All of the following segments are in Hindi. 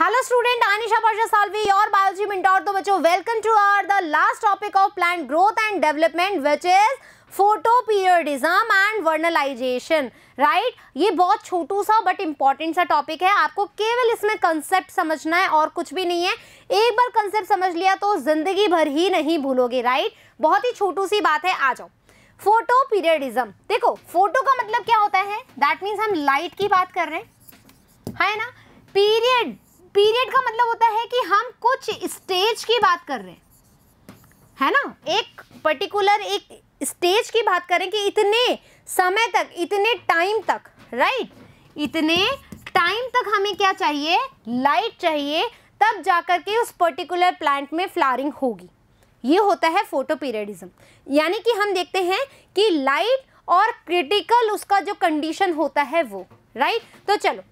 Hello student Anisha Pasha Salvi your biology mentor तो बच्चों welcome to our the last topic of plant growth and development which is photoperiodism and vernalization right ये बहुत छोटू सा बट इम्पॉर्टेंट सा टॉपिक है आपको केवल इसमें कंसेप्ट समझना है और कुछ भी नहीं है एक बार कंसेप्ट समझ लिया तो जिंदगी भर ही नहीं भूलोगे राइट बहुत ही छोटू सी बात है आ जाओ फोटो पीरियडिज्म देखो फोटो का मतलब क्या होता है दैट मीन्स हम लाइट की बात कर रहे हैं है ना पीरियड पीरियड का मतलब होता है कि हम कुछ स्टेज की बात कर रहे हैं है ना एक पर्टिकुलर एक स्टेज की बात करें कि इतने समय तक इतने टाइम तक राइट इतने टाइम तक हमें क्या चाहिए लाइट चाहिए तब जाकर के उस पर्टिकुलर प्लांट में फ्लारिंग होगी ये होता है फोटो पीरियडिज्म यानी कि हम देखते हैं कि लाइट और क्रिटिकल उसका जो कंडीशन होता है वो राइट तो चलो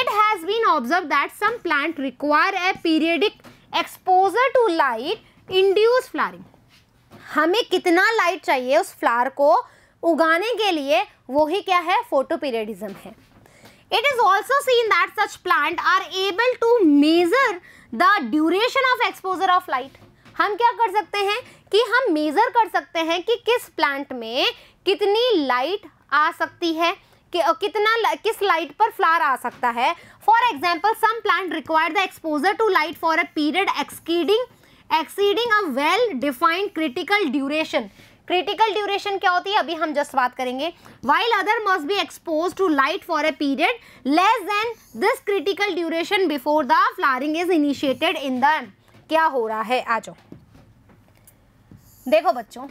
it has been observed that some plant require a periodic exposure to light induce flowering हमें कितना लाइट चाहिए उस फ्लावर को उगाने के लिए वही क्या है फोटोपीरियडिज्म है it is also seen that such plant are able to measure the duration of exposure of light हम क्या कर सकते हैं कि हम मेजर कर सकते हैं कि किस प्लांट में कितनी लाइट आ सकती है कि, कितना किस लाइट पर फ्लावर आ सकता है for example some plant require the exposure to light for a period exceeding exceeding a well defined critical duration critical duration क्या होती है अभी हम जस्ट बात करेंगे while other must be expose to light for a period less than this critical duration before the flowering is initiated in the क्या हो रहा है आ जाओ देखो बच्चों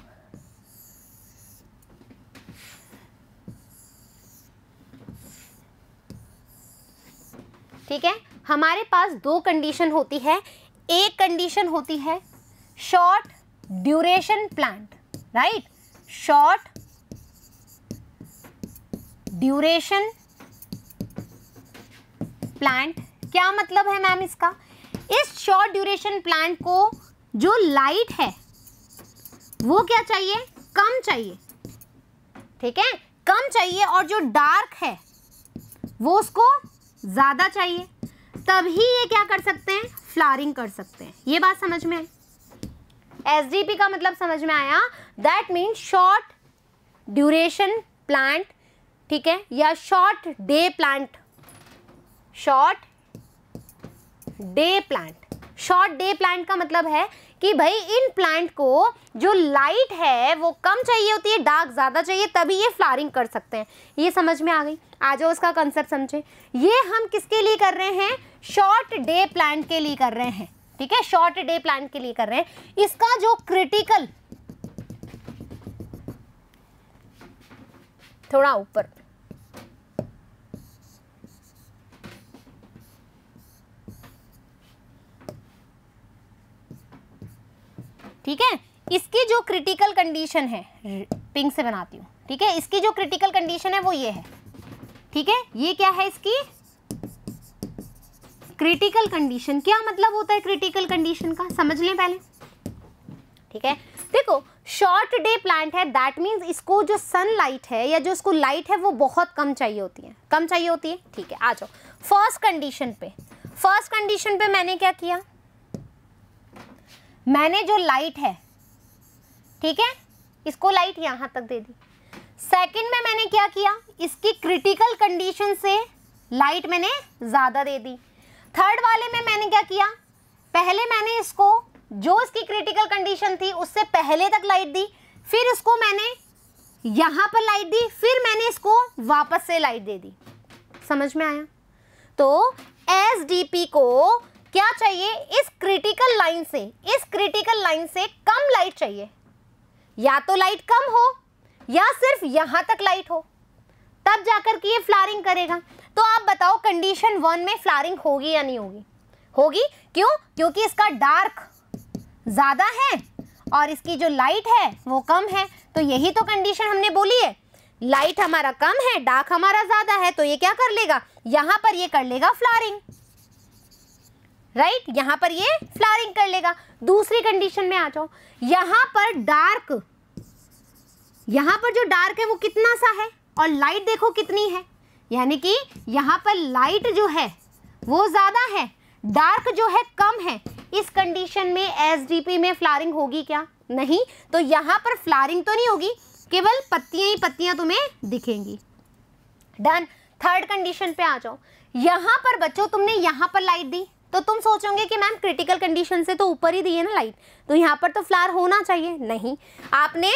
ठीक है हमारे पास दो कंडीशन होती है एक कंडीशन होती है short duration plant right short duration plant क्या मतलब है मैम इसका इस शॉर्ट ड्यूरेशन प्लांट को जो लाइट है वो क्या चाहिए कम चाहिए ठीक है कम चाहिए और जो डार्क है वो उसको ज़्यादा चाहिए तभी ये क्या कर सकते हैं फ्लारिंग कर सकते हैं ये बात समझ में आई एस का मतलब समझ में आया that means short duration plant ठीक है या short day plant short day plant short day plant का मतलब है कि भाई इन प्लांट को जो लाइट है वो कम चाहिए होती है डार्क ज़्यादा चाहिए तभी ये फ्लारिंग कर सकते हैं ये समझ में आ गई आ जाओ उसका कंसेप्ट समझे ये हम किसके लिए कर रहे हैं शॉर्ट डे प्लांट के लिए कर रहे हैं ठीक है शॉर्ट डे प्लांट के लिए कर रहे हैं इसका जो क्रिटिकल थोड़ा ऊपर ठीक है इसकी जो क्रिटिकल कंडीशन है पिंक से बनाती हूँ ठीक है इसकी जो क्रिटिकल कंडीशन है वो ये है ठीक है ये क्या है इसकी क्रिटिकल कंडीशन क्या मतलब होता है क्रिटिकल कंडीशन का समझ लें पहले ठीक है देखो शॉर्ट डे प्लांट है दैट मीन्स इसको जो सनलाइट है या जो इसको लाइट है वो बहुत कम चाहिए होती है कम चाहिए होती है ठीक है आ जाओ फर्स्ट कंडीशन पे फर्स्ट कंडीशन पे मैंने क्या किया मैंने जो लाइट है ठीक है इसको लाइट यहां तक दे दी सेकंड में मैंने क्या किया इसकी क्रिटिकल कंडीशन से लाइट मैंने ज़्यादा दे दी थर्ड वाले में मैंने क्या किया पहले मैंने इसको जो इसकी क्रिटिकल कंडीशन थी उससे पहले तक लाइट दी फिर इसको मैंने यहां पर लाइट दी फिर मैंने इसको वापस से लाइट दे दी समझ में आया तो एस को क्या चाहिए इस क्रिटिकल लाइन से इस क्रिटिकल लाइन से कम लाइट चाहिए या तो लाइट कम हो या सिर्फ यहां तक लाइट हो तब जाकर के ये फ्लारिंग करेगा तो आप बताओ कंडीशन वन में फ्लारिंग होगी या नहीं होगी होगी क्यों क्योंकि इसका डार्क ज़्यादा है और इसकी जो लाइट है वो कम है तो यही तो कंडीशन हमने बोली है लाइट हमारा कम है डार्क हमारा ज़्यादा है तो ये क्या कर लेगा यहाँ पर ये कर लेगा फ्लारिंग राइट right? यहां पर ये फ्लावरिंग कर लेगा दूसरी कंडीशन में आ जाओ यहां पर डार्क यहां पर जो डार्क है वो कितना सा है और लाइट देखो कितनी है यानी कि यहां पर लाइट जो है वो ज़्यादा है डार्क जो है कम है इस कंडीशन में एस में फ्लारिंग होगी क्या नहीं तो यहां पर फ्लारिंग तो नहीं होगी केवल पत्तियां ही पत्तियां तुम्हें दिखेंगी डन थर्ड कंडीशन पे आ जाओ यहां पर बच्चों तुमने यहां पर लाइट दी तो तुम सोचोगे कि मैम क्रिटिकल कंडीशन से तो ऊपर ही दी है ना लाइट तो यहाँ पर तो फ्लार होना चाहिए नहीं आपने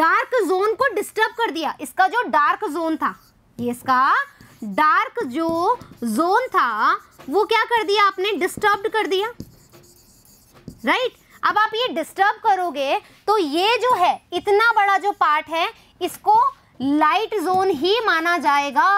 डार्क जोन को डिस्टर्ब कर दिया इसका जो डार्क जोन था ये इसका डार्क जो जोन था वो क्या कर दिया आपने डिस्टर्ब कर दिया राइट right? अब आप ये डिस्टर्ब करोगे तो ये जो है इतना बड़ा जो पार्ट है इसको लाइट जोन ही माना जाएगा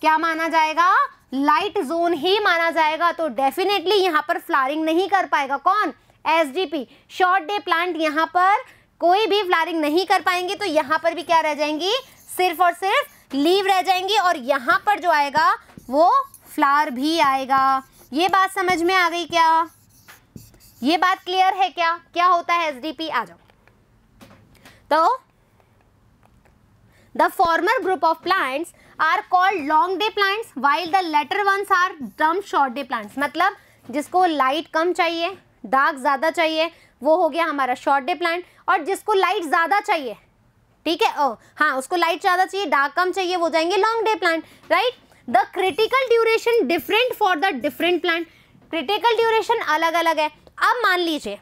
क्या माना जाएगा लाइट जोन ही माना जाएगा तो डेफिनेटली यहाँ पर फ्लारिंग नहीं कर पाएगा कौन S D P short day plant यहाँ पर कोई भी फ्लारिंग नहीं कर पाएंगे तो यहाँ पर भी क्या रह जाएंगी सिर्फ और सिर्फ लीव रह जाएंगी और यहाँ पर जो आएगा वो फ्लार भी आएगा ये बात समझ में आ गई क्या ये बात क्लियर है क्या क्या होता है एस डी पी आ जाओ तो the former group of plants are called long day plants while the latter ones are termed short day plants मतलब जिसको लाइट कम चाहिए दाग ज़्यादा चाहिए वो हो गया हमारा शॉर्ट डे प्लांट और जिसको लाइट ज़्यादा चाहिए ठीक है ओ हाँ उसको लाइट ज़्यादा चाहिए डार्क कम चाहिए वो जाएंगे long day plant right the critical duration different for the different plant critical duration अलग अलग है अब मान लीजिए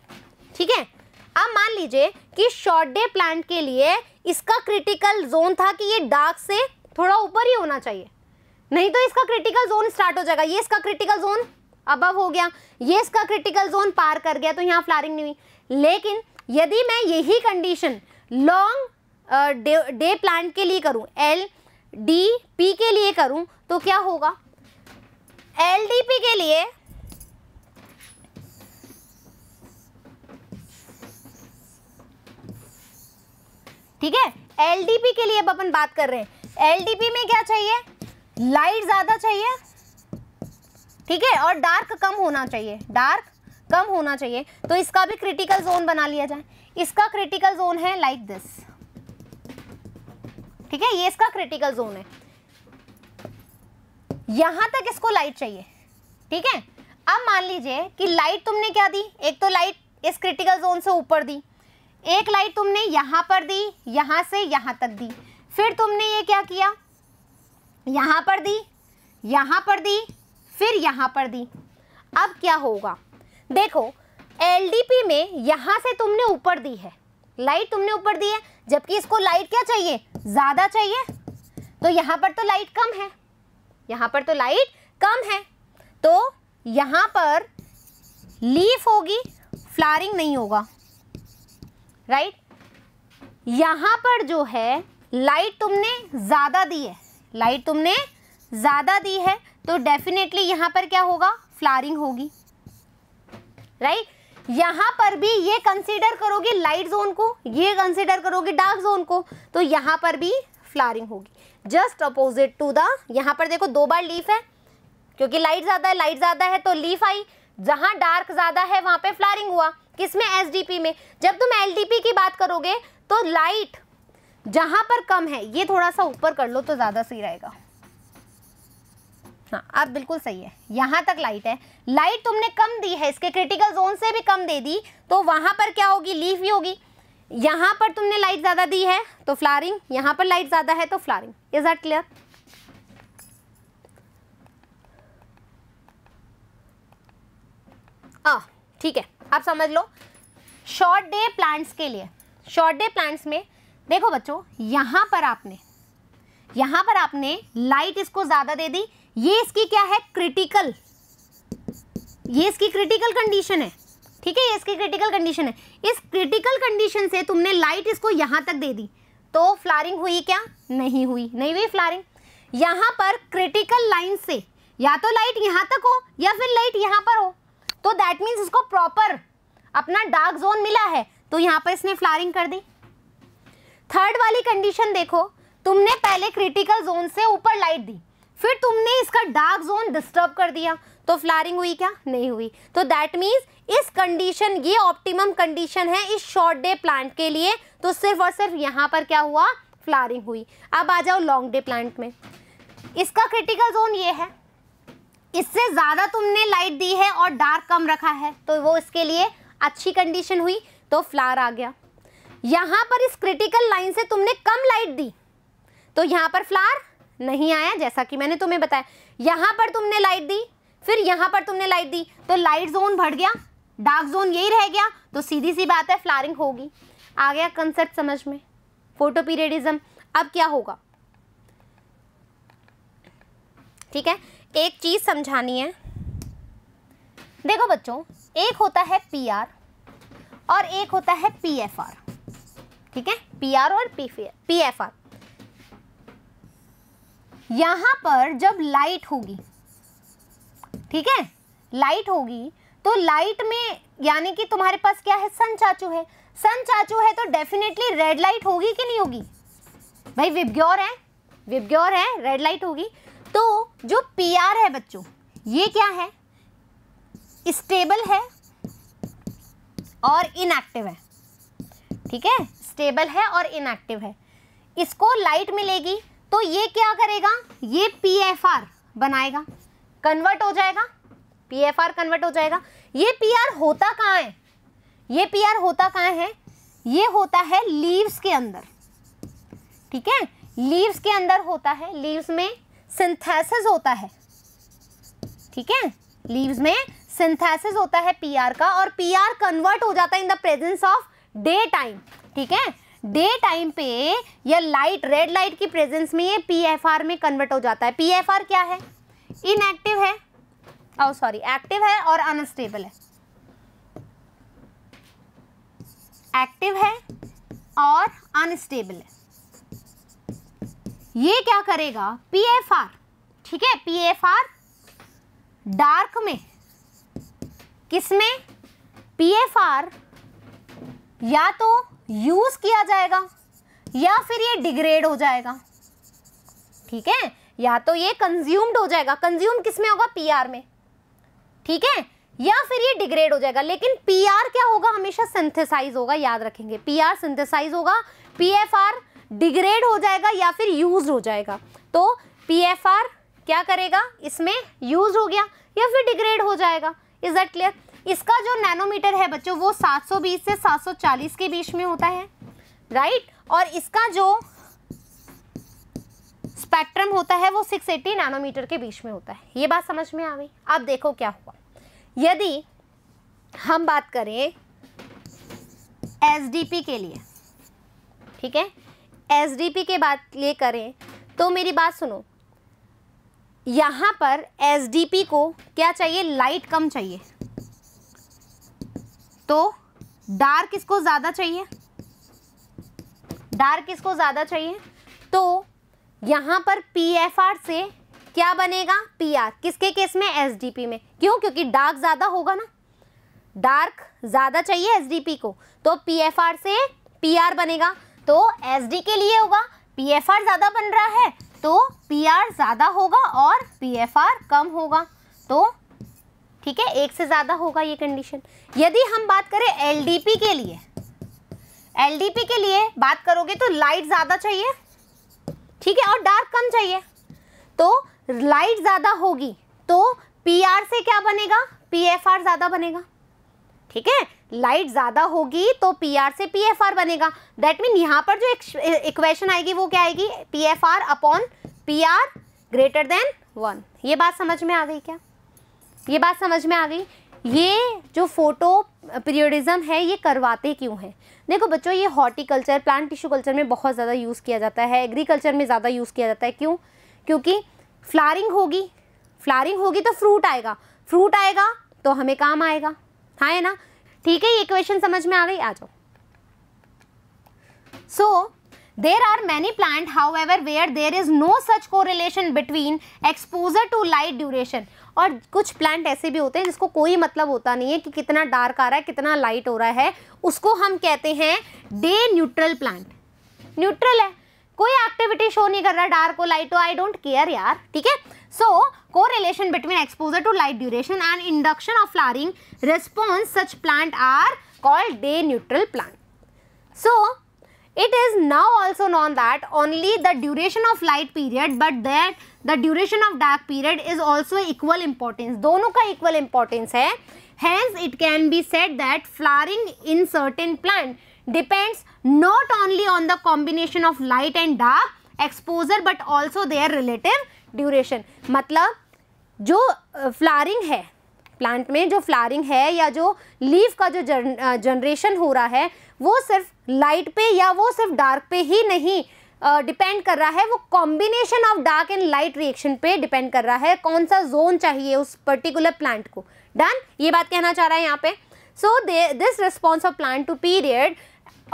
ठीक है अब मान लीजिए कि शॉर्ट डे प्लांट के लिए इसका क्रिटिकल जोन था कि ये डार्क से थोड़ा ऊपर ही होना चाहिए नहीं तो इसका क्रिटिकल जोन स्टार्ट हो जाएगा ये इसका क्रिटिकल जोन अब हो गया ये इसका क्रिटिकल जोन पार कर गया तो यहाँ फ्लारिंग नहीं हुई लेकिन यदि मैं यही condition long day, day plant के लिए करूँ एल डी पी के लिए करूँ तो क्या होगा एल डी पी के लिए ठीक है एल डी पी के लिए अब अपन बात कर रहे हैं एलडीपी में क्या चाहिए लाइट ज़्यादा चाहिए ठीक है और डार्क कम होना चाहिए डार्क कम होना चाहिए तो इसका भी क्रिटिकल जोन बना लिया जाए इसका क्रिटिकल जोन है लाइक दिस ठीक है ये इसका क्रिटिकल जोन है यहां तक इसको लाइट चाहिए ठीक है अब मान लीजिए कि लाइट तुमने क्या दी एक तो लाइट इस क्रिटिकल जोन से ऊपर दी एक लाइट तुमने यहां पर दी यहां से यहां तक दी फिर तुमने ये क्या किया यहाँ पर दी यहाँ पर दी फिर यहाँ पर दी अब क्या होगा देखो एलडीपी में यहाँ से तुमने ऊपर दी है लाइट तुमने ऊपर दी है जबकि इसको लाइट क्या चाहिए ज़्यादा चाहिए तो यहाँ पर तो लाइट कम है यहाँ पर तो लाइट कम है तो यहाँ पर लीफ होगी फ्लारिंग नहीं होगा राइट यहाँ पर जो है लाइट तुमने ज़्यादा दी है लाइट तुमने ज़्यादा दी है तो डेफिनेटली यहाँ पर क्या होगा फ्लारिंग होगी राइट यहाँ पर भी ये कंसीडर करोगे लाइट जोन को ये कंसीडर करोगे डार्क जोन को तो यहाँ पर भी फ्लारिंग होगी जस्ट अपोजिट टू द यहाँ पर देखो दो बार लीफ है क्योंकि लाइट ज़्यादा है लाइट ज़्यादा है तो लीफ आई जहाँ डार्क ज़्यादा है वहाँ पे फ्लारिंग हुआ किसमें एसडीपी में जब तुम पी की बात करोगे तो लाइट जहां पर कम है ये थोड़ा सा ऊपर कर लो तो ज़्यादा सही रहेगा हाँ आप बिल्कुल सही है यहां तक लाइट है लाइट तुमने कम दी है इसके क्रिटिकल जोन से भी कम दे दी तो वहां पर क्या होगी लीफ ही होगी यहां पर तुमने लाइट ज़्यादा दी है तो फ्लारिंग यहां पर लाइट ज़्यादा है तो फ्लारिंग इज दैट क्लियर आ ठीक है आप समझ लो शॉर्ट डे प्लांट्स के लिए शॉर्ट डे प्लांट्स में देखो बच्चों यहां पर आपने यहां पर आपने लाइट इसको ज़्यादा दे दी ये इसकी क्या है क्रिटिकल ये इसकी क्रिटिकल कंडीशन है ठीक है ये इसकी क्रिटिकल कंडीशन है इस क्रिटिकल कंडीशन से तुमने लाइट इसको यहां तक दे दी तो फ्लारिंग हुई क्या नहीं हुई नहीं हुई फ्लारिंग यहाँ पर क्रिटिकल लाइन से या तो लाइट यहां तक हो या फिर लाइट यहाँ पर हो तो दैट मीन्स इसको प्रॉपर अपना डार्क जोन मिला है तो यहाँ पर इसने फ्लारिंग कर दी थर्ड वाली कंडीशन देखो तुमने पहले क्रिटिकल जोन से ऊपर लाइट दी फिर तुमने इसका डार्क जोन डिस्टर्ब कर दिया तो फ्लारिंग हुई क्या नहीं हुई तो दैट मीन्स इस कंडीशन ये ऑप्टिमम कंडीशन है इस शॉर्ट डे प्लांट के लिए तो सिर्फ और सिर्फ यहाँ पर क्या हुआ फ्लारिंग हुई अब आ जाओ लॉन्ग डे प्लांट में इसका क्रिटिकल जोन ये है इससे ज़्यादा तुमने लाइट दी है और डार्क कम रखा है तो वो इसके लिए अच्छी कंडीशन हुई तो फ्लार आ गया यहां पर इस क्रिटिकल लाइन से तुमने कम लाइट दी तो यहां पर फ्लावर नहीं आया जैसा कि मैंने तुम्हें बताया यहां पर तुमने लाइट दी फिर यहां पर तुमने लाइट दी तो लाइट जोन बढ़ गया डार्क जोन यही रह गया तो सीधी सी बात है फ्लारिंग होगी आ गया कंसेप्ट समझ में फोटो पीरियडिज्म अब क्या होगा ठीक है एक चीज समझानी है देखो बच्चों एक होता है पीआर और एक होता है पी एफ आर ठीक है पी आर और पी एफ आर यहां पर जब लाइट होगी ठीक है लाइट होगी तो लाइट में यानी कि तुम्हारे पास क्या है सन चाचू है सन चाचू है तो डेफिनेटली रेड लाइट होगी कि नहीं होगी भाई विबग्योर है विबग्योर है रेड लाइट होगी तो जो पीआर है बच्चों ये क्या है स्टेबल है और इनएक्टिव है ठीक है स्टेबल है और इनएक्टिव है इसको लाइट मिलेगी तो ये क्या करेगा ये पी एफ आर बनाएगा कन्वर्ट हो जाएगा पी एफ आर कन्वर्ट हो जाएगा ये पी आर होता कहाँ है ये पी आर होता कहाँ है ये होता है लीव्स के अंदर ठीक है लीव्स के अंदर होता है लीव्स में सिंथेसिस होता है ठीक है लीव्स में सिंथेसिस होता है पीआर का और पीआर कन्वर्ट हो जाता है in the presence of day time ठीक है डे टाइम पे या लाइट रेड लाइट की प्रेजेंस में ये पीएफआर में कन्वर्ट हो जाता है पीएफआर क्या है इनएक्टिव है ओ सॉरी एक्टिव है और अनस्टेबल है एक्टिव है और अनस्टेबल है ये क्या करेगा पीएफआर ठीक है पीएफआर डार्क में किसमें आर या तो यूज किया जाएगा या फिर ये डिग्रेड हो जाएगा ठीक है या तो ये कंज्यूम्ड हो जाएगा कंज्यूम किसमें होगा पी आर में ठीक है या फिर ये डिग्रेड हो जाएगा लेकिन पी आर क्या होगा हमेशा सिंथेसाइज होगा याद रखेंगे पी आर सिंथेसाइज होगा पी एफ आर डिग्रेड हो जाएगा या फिर यूज हो जाएगा तो पी एफ आर क्या करेगा इसमें यूज हो गया या फिर डिग्रेड हो जाएगा इज दैट क्लियर इसका जो नैनोमीटर है बच्चों वो 720 से 740 के बीच में होता है राइट right? और इसका जो स्पेक्ट्रम होता है वो 680 नैनोमीटर के बीच में होता है ये बात समझ में आ गई अब देखो क्या हुआ यदि हम बात करें एसडीपी के लिए ठीक है एसडीपी के बात ये करें तो मेरी बात सुनो यहाँ पर एस को क्या चाहिए लाइट कम चाहिए तो डार्क इसको ज़्यादा चाहिए डार्क इसको ज़्यादा चाहिए तो यहाँ पर पी एफ आर से क्या बनेगा पी आर किसके केस में एस डी पी में क्यों क्योंकि डार्क ज़्यादा होगा ना डार्क ज़्यादा चाहिए एस डी पी को तो पी एफ आर से पी आर बनेगा तो एस डी के लिए होगा पी एफ आर ज़्यादा बन रहा है तो पी आर ज़्यादा होगा और पी एफ आर कम होगा तो ठीक है एक से ज़्यादा होगा ये कंडीशन यदि हम बात करें एल डी पी के लिए एल डी पी के लिए बात करोगे तो लाइट ज़्यादा चाहिए ठीक है और डार्क कम चाहिए तो लाइट ज़्यादा होगी तो पी आर से क्या बनेगा पी एफ आर ज़्यादा बनेगा ठीक है लाइट ज़्यादा होगी तो पी आर से पी एफ आर बनेगा दैट मीन यहाँ पर जो इक्वेशन आएगी वो क्या आएगी P F R upon P R greater than one ये बात समझ में आ गई क्या ये बात समझ में आ गई ये जो फोटो पीरियडिज्म है ये करवाते क्यों हैं देखो बच्चों ये हॉर्टिकल्चर प्लांट टिश्यू कल्चर में बहुत ज़्यादा यूज़ किया जाता है एग्रीकल्चर में ज़्यादा यूज़ किया जाता है क्यों क्योंकि फ्लारिंग होगी फ्लारिंग होगी तो फ्रूट आएगा फ्रूट आएगा तो हमें काम आएगा हाँ है ना ठीक है ये क्वेश्चन समझ में आ गई आ जाओ so there are many plant however where there is no such correlation between exposure to light duration और कुछ प्लांट ऐसे भी होते हैं जिसको कोई मतलब होता नहीं है कि कितना डार्क आ रहा है कितना लाइट हो रहा है उसको हम कहते हैं डे न्यूट्रल प्लांट न्यूट्रल है कोई एक्टिविटी शो नहीं कर रहा डार्क हो लाइट हो आई डोंट केयर यार ठीक है सो correlation between exposure to light duration and induction of flowering response such plant are called day neutral plant. So, it is now also known that only the duration of light period but that the duration of dark period is also equal importance. दोनों का equal importance है. Hence, it can be said that flowering in certain plant depends not only on the combination of light and dark exposure but also their relative duration. मतलब जो फ्लारिंग है प्लांट में जो फ्लारिंग है या जो लीफ का जो जन, जनरेशन हो रहा है वो सिर्फ लाइट पे या वो सिर्फ डार्क पे ही नहीं डिपेंड कर रहा है वो combination of dark and light reaction पे डिपेंड कर रहा है कौन सा जोन चाहिए उस पर्टिकुलर प्लांट को डन ये बात कहना चाह रहा है यहाँ पे so they this response of plant to period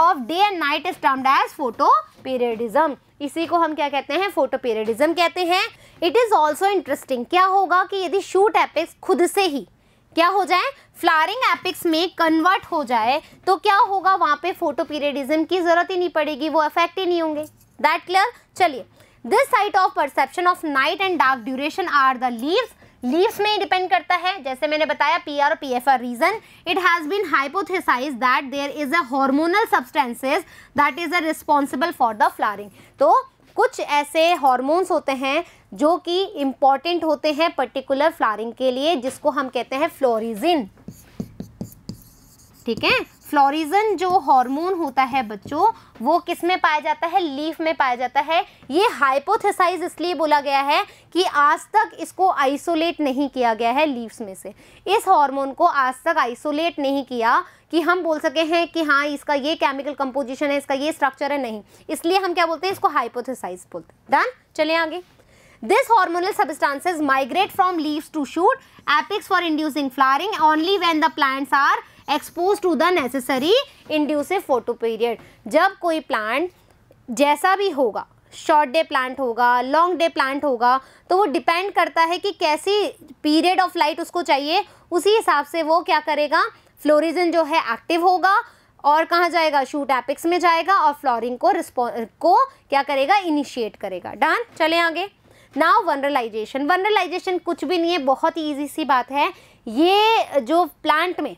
of day and night is termed as photoperiodism इसी को हम क्या कहते हैं फोटो पीरियडिज्म कहते हैं इट इज़ ऑल्सो इंटरेस्टिंग क्या होगा कि यदि शूट एपिक्स खुद से ही क्या हो जाए फ्लारिंग एपिक्स में कन्वर्ट हो जाए तो क्या होगा वहाँ पे फोटो पीरियडिज्म की ज़रूरत ही नहीं पड़ेगी वो अफेक्ट ही नहीं होंगे दैट क्लियर चलिए this site of perception of night and dark duration are the leaves leaves में ही डिपेंड करता है जैसे मैंने बताया पी आर और P F R reason it has been hypothesize that there is a hormonal substances that is a responsible for the flowering तो कुछ ऐसे हॉर्मोन्स होते हैं जो कि इम्पॉर्टेंट होते हैं पर्टिकुलर फ्लारिंग के लिए जिसको हम कहते हैं फ्लोरिजिन ठीक है फ्लोरिजन जो हार्मोन होता है बच्चों वो किस में पाया जाता है लीफ में पाया जाता है ये हाइपोथेसाइज इसलिए बोला गया है कि आज तक इसको आइसोलेट नहीं किया गया है लीव्स में से इस हार्मोन को आज तक आइसोलेट नहीं किया कि हम बोल सके हैं कि हाँ इसका ये केमिकल कंपोजिशन है इसका ये स्ट्रक्चर है नहीं इसलिए हम क्या बोलते हैं इसको हाइपोथेसाइज बोलते हैं डन चले आगे this hormonal substances migrate from leaves to shoot apex for inducing flowering only when the plants are expose to the necessary inducive photo period जब कोई प्लांट जैसा भी होगा शॉर्ट डे प्लांट होगा लॉन्ग डे प्लांट होगा तो वो डिपेंड करता है कि कैसी पीरियड ऑफ लाइट उसको चाहिए उसी हिसाब से वो क्या करेगा फ्लोरिजन जो है एक्टिव होगा और कहाँ जाएगा शूट एपिक्स में जाएगा और फ्लोरिंग को रिस्पो को क्या करेगा इनिशिएट करेगा डन चले आगे नाउ वनरलाइजेशन वनरलाइजेशन कुछ भी नहीं है बहुत ही ईजी सी बात है ये जो प्लांट में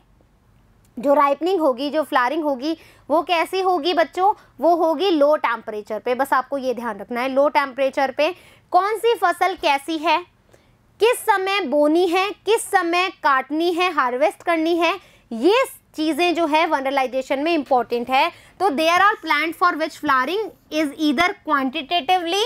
जो राइपनिंग होगी जो फ्लारिंग होगी वो कैसी होगी बच्चों वो होगी लो टेम्परेचर पे बस आपको ये ध्यान रखना है लो टेम्परेचर पे कौन सी फसल कैसी है किस समय बोनी है किस समय काटनी है हार्वेस्ट करनी है ये चीज़ें जो है वनरलाइजेशन में इंपॉर्टेंट है तो there are plant for which flowering is either quantitatively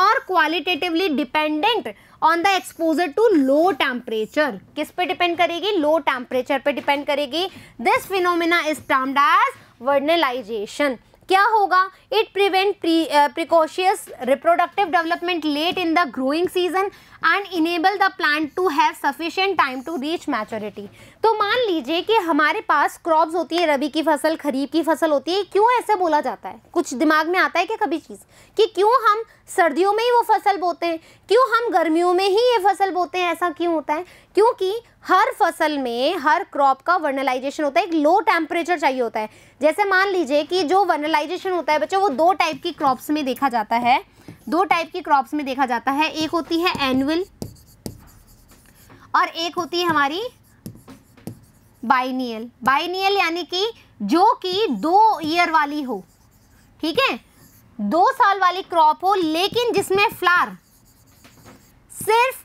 और qualitatively dependent on the exposure to low temperature किस पे डिपेंड करेगी लो टेम्परेचर पे डिपेंड करेगी this phenomena is termed as vernalization क्या होगा it prevent precocious reproductive development late in the growing season and enable the plant to have sufficient time to reach maturity तो मान लीजिए कि हमारे पास क्रॉप्स होती है रबी की फसल खरीफ की फसल होती है क्यों ऐसे बोला जाता है कुछ दिमाग में आता है कि कभी चीज़ कि क्यों हम सर्दियों में ही वो फसल बोते हैं क्यों हम गर्मियों में ही ये फसल बोते हैं ऐसा क्यों होता है क्योंकि हर फसल में हर क्रॉप का वर्नलाइजेशन होता है एक लो टेम्परेचर चाहिए होता है जैसे मान लीजिए कि जो वर्नलाइजेशन होता है बच्चों वो दो टाइप की क्रॉप्स में देखा जाता है दो टाइप की क्रॉप्स में देखा जाता है एक होती है एनुअल और एक होती है हमारी बाइनियल बाइनियल यानी कि जो कि दो ईयर वाली हो ठीक है दो साल वाली क्रॉप हो लेकिन जिसमें फ्लार सिर्फ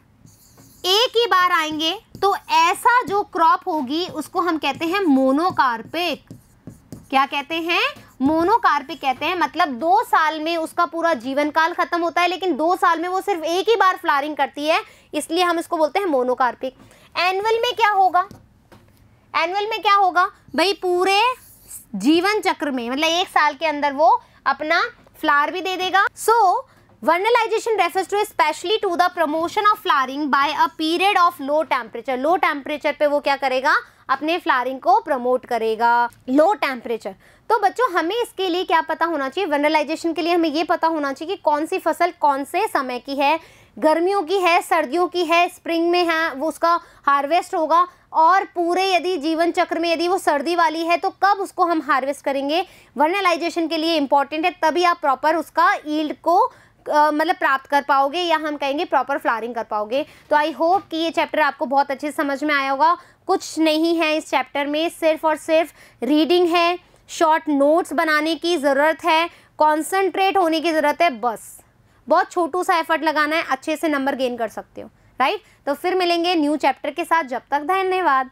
एक ही बार आएंगे तो ऐसा जो क्रॉप होगी उसको हम कहते हैं मोनोकार्पिक क्या कहते हैं मोनोकार्पिक कहते हैं मतलब दो साल में उसका पूरा जीवन काल खत्म होता है लेकिन दो साल में वो सिर्फ एक ही बार फ्लारिंग करती है इसलिए हम इसको बोलते हैं मोनोकार्पिक एनुअल में क्या होगा एनुअल में क्या होगा भाई पूरे जीवन चक्र में मतलब एक साल के अंदर वो अपना फ्लार भी दे देगा so so, refers to specially to the promotion of flowering by a period of low temperature low temperature temperature पे वो क्या करेगा अपने फ्लारिंग को प्रमोट करेगा लो टेम्परेचर तो बच्चों हमें इसके लिए क्या पता होना चाहिए वनरलाइजेशन के लिए हमें ये पता होना चाहिए कि कौन सी फसल कौन से समय की है गर्मियों की है सर्दियों की है स्प्रिंग में है वो उसका हार्वेस्ट होगा और पूरे यदि जीवन चक्र में यदि वो सर्दी वाली है तो कब उसको हम हार्वेस्ट करेंगे वर्नलाइजेशन के लिए इंपॉर्टेंट है तभी आप प्रॉपर उसका ईल्ड को मतलब प्राप्त कर पाओगे या हम कहेंगे प्रॉपर फ्लारिंग कर पाओगे तो आई होप कि ये चैप्टर आपको बहुत अच्छे से समझ में आया होगा कुछ नहीं है इस चैप्टर में सिर्फ और सिर्फ रीडिंग है शॉर्ट नोट्स बनाने की ज़रूरत है कॉन्सनट्रेट होने की ज़रूरत है बस बहुत छोटू सा एफर्ट लगाना है अच्छे से नंबर गेन कर सकते हो राइट तो फिर मिलेंगे न्यू चैप्टर के साथ जब तक धन्यवाद